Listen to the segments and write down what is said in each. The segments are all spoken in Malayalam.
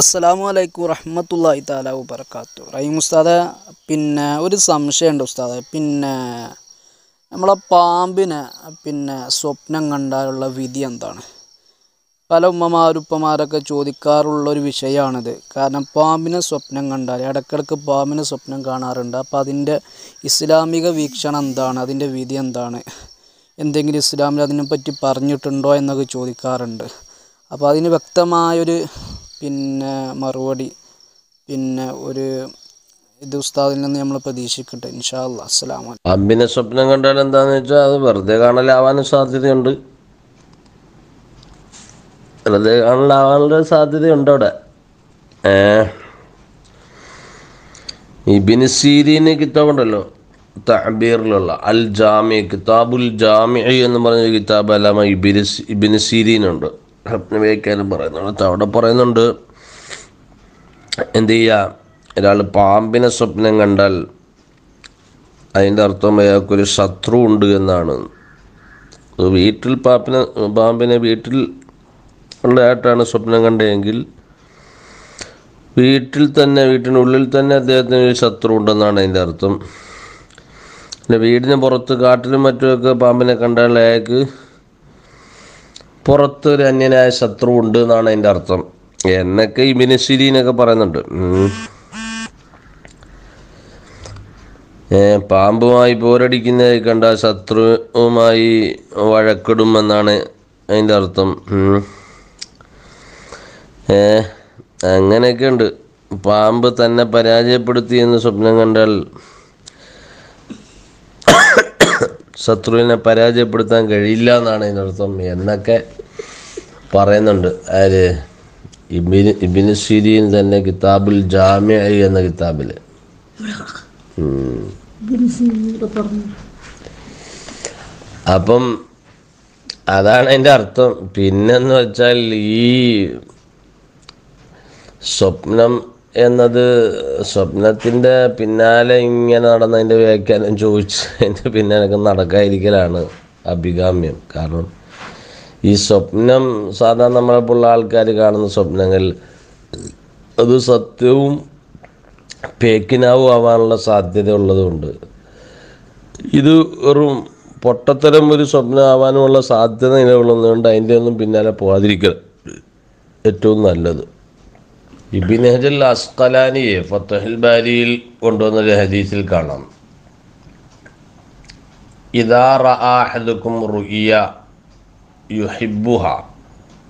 അസ്സലാമു അലൈക്കും റഹ്മത്തുള്ളാഹി താല വബർക്കാത്തു റഹീം ഉസ്താദ് പിന്നെ ഒരു സംശയമുണ്ട് ഉസ്താദ് പിന്നെ നമ്മളെ പാമ്പിന് പിന്നെ സ്വപ്നം കണ്ടാലുള്ള വിധി എന്താണ് പല ഉമ്മമാരുപ്പമാരൊക്കെ ചോദിക്കാറുള്ളൊരു വിഷയമാണിത് കാരണം പാമ്പിനെ സ്വപ്നം കണ്ടാൽ ഇടയ്ക്കിടയ്ക്ക് പാമ്പിനെ സ്വപ്നം കാണാറുണ്ട് അപ്പോൾ അതിൻ്റെ ഇസ്ലാമിക വീക്ഷണം എന്താണ് അതിൻ്റെ വിധി എന്താണ് എന്തെങ്കിലും ഇസ്ലാമിൽ അതിനെപ്പറ്റി പറഞ്ഞിട്ടുണ്ടോ എന്നൊക്കെ ചോദിക്കാറുണ്ട് അപ്പോൾ അതിന് വ്യക്തമായൊരു പിന്നെ മറുപടി പിന്നെ ഒരു ഇത് ഉസ്താദിൽ നിന്ന് നമ്മൾ പ്രതീക്ഷിക്കട്ടെ ഇൻഷാ അല്ലാ അസ്സലാം സ്വപ്നം കണ്ടാൽ എന്താന്ന് വെച്ചാൽ അത് വെറുതെ കാണലാവാനും സാധ്യതയുണ്ട് വെറുതെ കാണലാവാനുള്ള സാധ്യതയുണ്ട് അവിടെ ഇബിന് സീരീന് കിതാബുണ്ടല്ലോ തഅബീറിലുള്ള അൽ ജാമി കിതാബുൽ ജാമി എന്ന് പറഞ്ഞ കിതാബ് അല്ലാമ ഇബിന് ഇബിന് സ്വപ്നം വയ്ക്കാനും പറയുന്നുണ്ട് അവിടെ പറയുന്നുണ്ട് എന്തു ചെയ്യുക ഒരാൾ പാമ്പിനെ സ്വപ്നം കണ്ടാൽ അതിൻ്റെ അർത്ഥം അയാൾക്കൊരു ശത്രു ഉണ്ട് എന്നാണ് വീട്ടിൽ പാമ്പിനെ പാമ്പിനെ വീട്ടിൽ ഉള്ളതായിട്ടാണ് സ്വപ്നം കണ്ടതെങ്കിൽ വീട്ടിൽ തന്നെ വീട്ടിനുള്ളിൽ തന്നെ അദ്ദേഹത്തിന് ഒരു ശത്രു ഉണ്ടെന്നാണ് അതിൻ്റെ അർത്ഥം പിന്നെ വീടിന് പുറത്ത് കാട്ടിലും മറ്റുമൊക്കെ പാമ്പിനെ കണ്ടാൽ അയാൾക്ക് പുറത്ത് ഒരു അന്യനായ ശത്രു ഉണ്ട് എന്നാണ് അതിൻ്റെ അർത്ഥം എന്നൊക്കെ ഈ മിനശ്ശിരിന്നൊക്കെ പറയുന്നുണ്ട് പാമ്പുമായി പോരടിക്കുന്നതായി കണ്ട ശത്രുവുമായി വഴക്കിടുമെന്നാണ് അതിൻ്റെ അർത്ഥം അങ്ങനെയൊക്കെ ഉണ്ട് പാമ്പ് തന്നെ എന്ന് സ്വപ്നം കണ്ടാൽ ശത്രുവിനെ പരാജയപ്പെടുത്താൻ കഴിയില്ല എന്നാണ് അതിനർത്ഥം എന്നൊക്കെ പറയുന്നുണ്ട് ആര് ഇബിൻ ഇബിൻ സിരിയിൽ തന്നെ കിതാബിൽ ജാമ്യായി എന്ന കിതാബിൽ അപ്പം അതാണ് അതിൻ്റെ അർത്ഥം പിന്നെന്ന് വെച്ചാൽ ഈ സ്വപ്നം എന്നത് സ്വപ്നത്തിൻ്റെ പിന്നാലെ ഇങ്ങനെ നടന്നതിൻ്റെ വ്യാഖ്യാനം ചോദിച്ചതിൻ്റെ പിന്നാലെ നടക്കാതിരിക്കലാണ് അഭികാമ്യം കാരണം ഈ സ്വപ്നം സാധാരണ നമ്മളെപ്പോലുള്ള ആൾക്കാർ കാണുന്ന സ്വപ്നങ്ങൾ അത് സത്യവും പേക്കിനാവും ആവാനുള്ള സാധ്യത ഉള്ളതുകൊണ്ട് ഇത് വെറും പൊട്ടത്തരം ഒരു സ്വപ്നം ആവാനുമുള്ള സാധ്യത നിലകൊള്ളുന്നതുകൊണ്ട് അതിൻ്റെ ഒന്നും പിന്നാലെ പോകാതിരിക്കുക ഏറ്റവും നല്ലത് ഇബിൻ ഹജൽ അസ്കലാനിയെ ഫത്തഹിൽ ബാരിയിൽ കൊണ്ടുവന്നൊരു ഹദീസിൽ കാണാം ഇദാറഹദുക്കും റുഇയ യുഹിബുഹ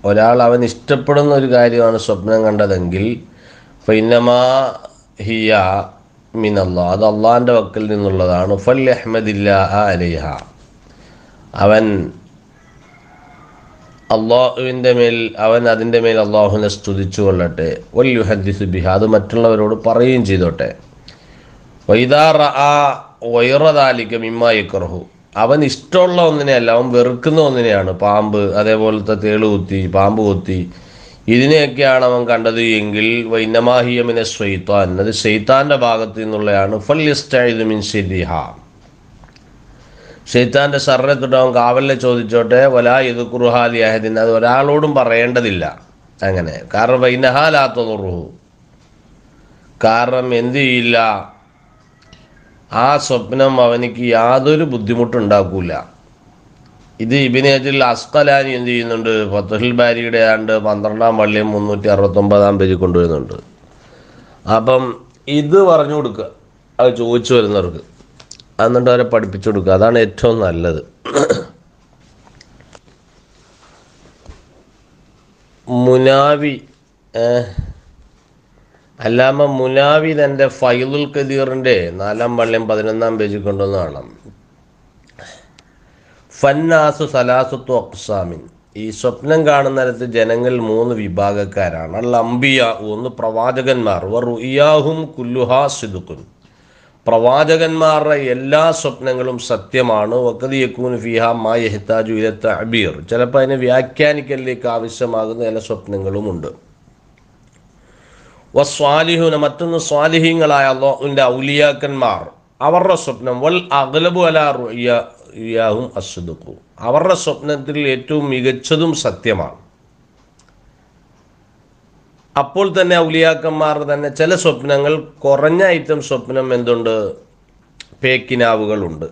ഒരാൾ അവൻ ഇഷ്ടപ്പെടുന്ന ഒരു കാര്യമാണ് സ്വപ്നം കണ്ടതെങ്കിൽ ഫൈനമാ ഹിയ മിനല്ല അത് അള്ളാഹിൻ്റെ വക്കിൽ നിന്നുള്ളതാണ് ഫൽ അഹമ്മദില്ല അലിഹ അവൻ അള്ളാഹുവിൻ്റെ മേൽ അവൻ അതിൻ്റെ മേൽ അള്ളാഹുവിനെ സ്തുതിച്ചു കൊള്ളട്ടെ വല്യു ഹദ്ദിസു ബിഹ അത് മറ്റുള്ളവരോട് പറയുകയും ചെയ്തോട്ടെ വൈദാറ ആ വൈറതാലിക്ക മിമ്മായിക്കറഹു അവൻ ഇഷ്ടമുള്ള ഒന്നിനെയല്ല അവൻ വെറുക്കുന്ന ഒന്നിനെയാണ് പാമ്പ് അതേപോലത്തെ തേള് കുത്തി പാമ്പ് കുത്തി ഇതിനെയൊക്കെയാണ് അവൻ കണ്ടത് എങ്കിൽ വൈനമാഹിയമിനെ ഷെയ്ത്താൻ അത് ശൈത്താൻ്റെ ഭാഗത്തു നിന്നുള്ളതാണ് മീൻസ് ഷെരിഹാം ഷെയ്ത്താൻ്റെ സർറെ തൊട്ട് അവൻ കാവലിനെ ചോദിച്ചോട്ടെ വലാ ഇത് കുറുഹാദി അഹദിൻ അത് ഒരാളോടും പറയേണ്ടതില്ല അങ്ങനെ കാരണം വൈനഹാലാത്ത നുറുഹു കാരണം എന്തു ചെയ്യില്ല ആ സ്വപ്നം അവനിക്ക് യാതൊരു ബുദ്ധിമുട്ടുണ്ടാക്കൂല ഇത് ഇബിനേജിൽ അസ്കലാനി എന്ത് ചെയ്യുന്നുണ്ട് ഫത്തുഹിൽ ബാരിയുടെ ആണ്ട് പന്ത്രണ്ടാം പള്ളി മുന്നൂറ്റി അറുപത്തൊമ്പതാം പേജ് കൊണ്ടുവരുന്നുണ്ട് അപ്പം ഇത് പറഞ്ഞു കൊടുക്കുക അത് ചോദിച്ചു വരുന്നവർക്ക് എന്നിട്ട് അവരെ പഠിപ്പിച്ചു കൊടുക്കുക അതാണ് ഏറ്റവും നല്ലത് മുനാവി അല്ലാമ മുനാവി തൻ്റെ ഫൈലുൽ കദീറിൻ്റെ നാലാം പള്ളിയും പതിനൊന്നാം പേജിൽ കൊണ്ടുവന്ന് കാണാം ഫന്നാസു സലാസുത്തു അക്സാമിൻ ഈ സ്വപ്നം കാണുന്ന നേരത്ത് ജനങ്ങൾ മൂന്ന് വിഭാഗക്കാരാണ് അല്ല അമ്പിയ ഒന്ന് പ്രവാചകന്മാർ ഇയാഹും കുല്ലുഹാ സിദുക്കുൻ പ്രവാചകന്മാരുടെ എല്ലാ സ്വപ്നങ്ങളും സത്യമാണ് വക്കതിയക്കൂൻ ഫിഹ മാ യഹ്താജു ഇലത്ത അബീർ ചിലപ്പോൾ അതിനെ വ്യാഖ്യാനിക്കലിലേക്ക് ആവശ്യമാകുന്ന എല്ലാ സ്വപ്നങ്ങളുമുണ്ട് വസ്വാലിഹുന മറ്റൊന്ന് സ്വാലിഹീങ്ങളായ അള്ളാഹുവിൻ്റെ ഔലിയാക്കന്മാർ അവരുടെ സ്വപ്നം വൽ അകലബു അല റുയാഹും അസുദുക്കും അവരുടെ സ്വപ്നത്തിൽ ഏറ്റവും മികച്ചതും സത്യമാണ് അപ്പോൾ തന്നെ ഔലിയാക്കന്മാർ തന്നെ ചില സ്വപ്നങ്ങൾ കുറഞ്ഞ ഐറ്റം സ്വപ്നം എന്തുണ്ട് പേക്കിനാവുകളുണ്ട്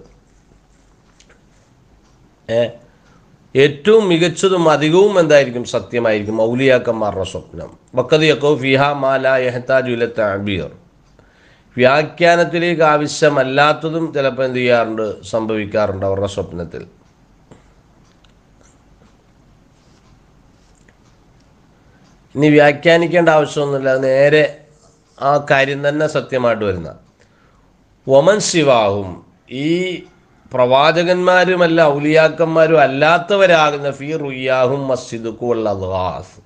ഏറ്റവും മികച്ചതും അധികവും എന്തായിരിക്കും സത്യമായിരിക്കും ഔലിയാക്കന്മാരുടെ സ്വപ്നം വക്കതിയക്കോ ഫിഹ മാല യഹത്താജുല താബീർ വ്യാഖ്യാനത്തിലേക്ക് ആവശ്യമല്ലാത്തതും ചിലപ്പോൾ എന്ത് ചെയ്യാറുണ്ട് സംഭവിക്കാറുണ്ട് അവരുടെ സ്വപ്നത്തിൽ ഇനി വ്യാഖ്യാനിക്കേണ്ട ആവശ്യമൊന്നുമില്ല നേരെ ആ കാര്യം തന്നെ സത്യമായിട്ട് വരുന്ന ഒമൻ ശിവാഹും ഈ പ്രവാചകന്മാരുമല്ല ഔലിയാക്കന്മാരും അല്ലാത്തവരാകുന്ന ഫി റുയ്യാഹും മസ്ജിദുക്കുള്ള അദ്ഹാസ്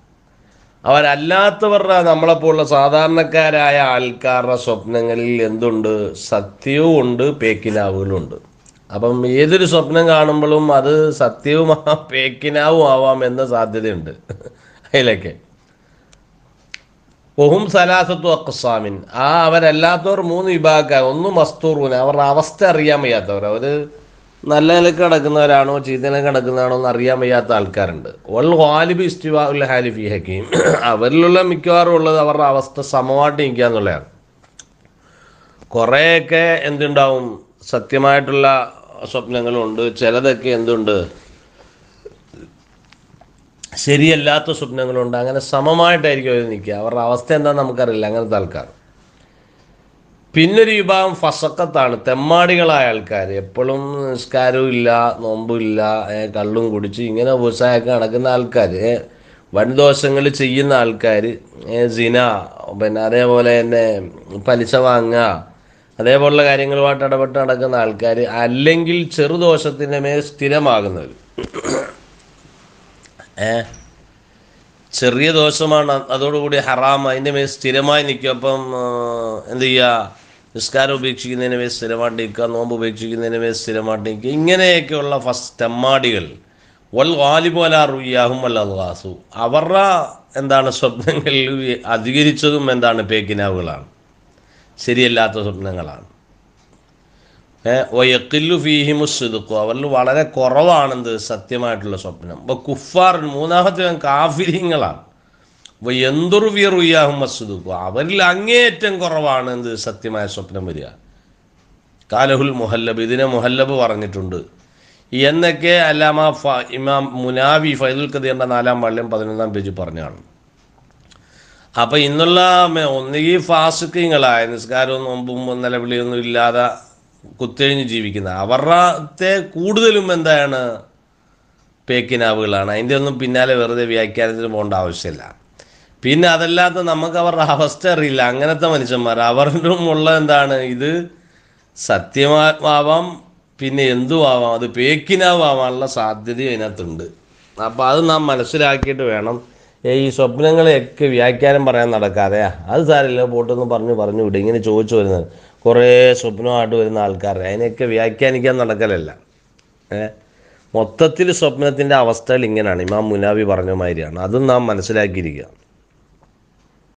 അവരല്ലാത്തവരുടെ നമ്മളെപ്പോലുള്ള സാധാരണക്കാരായ ആൾക്കാരുടെ സ്വപ്നങ്ങളിൽ എന്തുണ്ട് സത്യവും ഉണ്ട് പേക്കിനാവുകളും ഉണ്ട് അപ്പം ഏതൊരു സ്വപ്നം കാണുമ്പോഴും അത് സത്യവും പേക്കിനാവും ആവാം എന്ന സാധ്യതയുണ്ട് അതിലൊക്കെ ഒഹും സലാസത്തു അക്കുസാമിൻ ആ അവരല്ലാത്തവർ മൂന്ന് വിഭാഗക്കാർ ഒന്ന് മസ്തൂറൂന് അവരുടെ അവസ്ഥ അറിയാൻ വയ്യാത്തവർ അവർ നല്ല നിലക്ക് കിടക്കുന്നവരാണോ ചീത്ത നിലക്ക് കിടക്കുന്നതാണോ എന്ന് അറിയാൻ വയ്യാത്ത ആൾക്കാരുണ്ട് വൽ ഹാലിബി ഇസ്റ്റിവാ ഉൽ ഹാലിഫി ഹക്കീം അവരിലുള്ള മിക്കവാറും ഉള്ളത് അവരുടെ അവസ്ഥ സമമായിട്ട് നിൽക്കുക എന്നുള്ളതാണ് കുറേയൊക്കെ എന്തുണ്ടാവും സത്യമായിട്ടുള്ള സ്വപ്നങ്ങളുണ്ട് ചിലതൊക്കെ എന്തുണ്ട് ശരിയല്ലാത്ത സ്വപ്നങ്ങളുണ്ട് അങ്ങനെ സമമായിട്ടായിരിക്കും അവർ നിൽക്കുക അവരുടെ അവസ്ഥ എന്താണെന്ന് നമുക്കറിയില്ല അങ്ങനത്തെ ആൾക്കാർ പിന്നൊരു വിഭാഗം ഫസക്കത്താണ് തെമ്മാടികളായ ആൾക്കാർ എപ്പോഴും നിസ്കാരവും ഇല്ല നോമ്പും ഇല്ല കള്ളും കുടിച്ച് ഇങ്ങനെ വ്യവസായമൊക്കെ നടക്കുന്ന ആൾക്കാർ വൻദോഷങ്ങൾ ചെയ്യുന്ന ആൾക്കാർ ജിന പിന്നെ അതേപോലെ തന്നെ പലിശ വാങ്ങുക അതേപോലുള്ള കാര്യങ്ങളുമായിട്ട് ഇടപെട്ട് നടക്കുന്ന ആൾക്കാർ അല്ലെങ്കിൽ ചെറുദോഷത്തിൻ്റെ മേൽ സ്ഥിരമാകുന്നവർ ചെറിയ ദോഷമാണ് അതോടുകൂടി ഹറാം അതിൻ്റെ മേൽ സ്ഥിരമായി നിൽക്കുക അപ്പം എന്ത് ചെയ്യുക നിസ്കാരം ഉപേക്ഷിക്കുന്നതിന് മേൽ സ്ഥിരമായിട്ട് നിൽക്കുക നോമ്പ് ഉപേക്ഷിക്കുന്നതിന് മേൽ സ്ഥിരമായിട്ട് നിൽക്കുക ഇങ്ങനെയൊക്കെയുള്ള ഫസ്റ്റ് തെമ്മാടികൾ വൽ വാലിപോല റുയ്യാഹും വല്ലാസു അവരുടെ എന്താണ് സ്വപ്നങ്ങളിൽ അധികരിച്ചതും എന്താണ് പേക്കിനാവുകളാണ് ശരിയല്ലാത്ത സ്വപ്നങ്ങളാണ് വയക്കില്ലുഫീഹിമുസ്ദുക്കു അവരിൽ വളരെ കുറവാണെന്ത് സത്യമായിട്ടുള്ള സ്വപ്നം അപ്പൊ കുഫാർ മൂന്നാമത്തെ കാഫിര്യങ്ങളാണ് അപ്പൊ എന്തുർവിയ റുയ്യാഹും മസ്ദുക്കു അവരിൽ അങ്ങേയറ്റം കുറവാണ് എന്ത് സത്യമായ സ്വപ്നം വരിക കാലഹുൽ മുഹല്ലബ് ഇതിനെ മുഹല്ലബ് പറഞ്ഞിട്ടുണ്ട് എന്നൊക്കെ അല്ലാമ ഫ ഇമാം മുനാവി ഫൈദുൽ കദീറിൻ്റെ നാലാം പള്ളിയും പതിനൊന്നാം പേജ് പറഞ്ഞാണ് അപ്പോൾ ഇന്നുള്ള ഒന്നുകിൽ ഫാസുക്കിങ്ങളായ നിസ്കാരവും നോമ്പും നിലവിളിയൊന്നും ഇല്ലാതെ കുത്തിഴിഞ്ഞ് ജീവിക്കുന്നത് അവരുടെ കൂടുതലും എന്താണ് പേക്കിനാവുകളാണ് അതിൻ്റെ ഒന്നും പിന്നാലെ വെറുതെ വ്യാഖ്യാനത്തിന് പോകേണ്ട ആവശ്യമില്ല പിന്നെ അതല്ലാത്ത നമുക്ക് അവരുടെ അവസ്ഥ അറിയില്ല അങ്ങനത്തെ മനുഷ്യന്മാർ അവരുടെ ഉള്ള എന്താണ് ഇത് സത്യമാവാം പിന്നെ എന്തും ആവാം അത് പേക്കിനാവാനുള്ള സാധ്യത അതിനകത്തുണ്ട് അപ്പോൾ അത് നാം മനസ്സിലാക്കിയിട്ട് വേണം ഈ സ്വപ്നങ്ങളെയൊക്കെ വ്യാഖ്യാനം പറയാൻ നടക്കാതെയാ അത് സാരമില്ല പോട്ടെന്ന് പറഞ്ഞു പറഞ്ഞു വിടും ഇങ്ങനെ ചോദിച്ചു വരുന്നത് കുറേ സ്വപ്നമായിട്ട് വരുന്ന ആൾക്കാർ അതിനെയൊക്കെ വ്യാഖ്യാനിക്കാൻ നടക്കലല്ല മൊത്തത്തിൽ സ്വപ്നത്തിൻ്റെ അവസ്ഥകൾ ഇങ്ങനെയാണ് ഇമാം മുനാബി പറഞ്ഞ മാതിരിയാണ് അതും നാം മനസ്സിലാക്കിയിരിക്കുക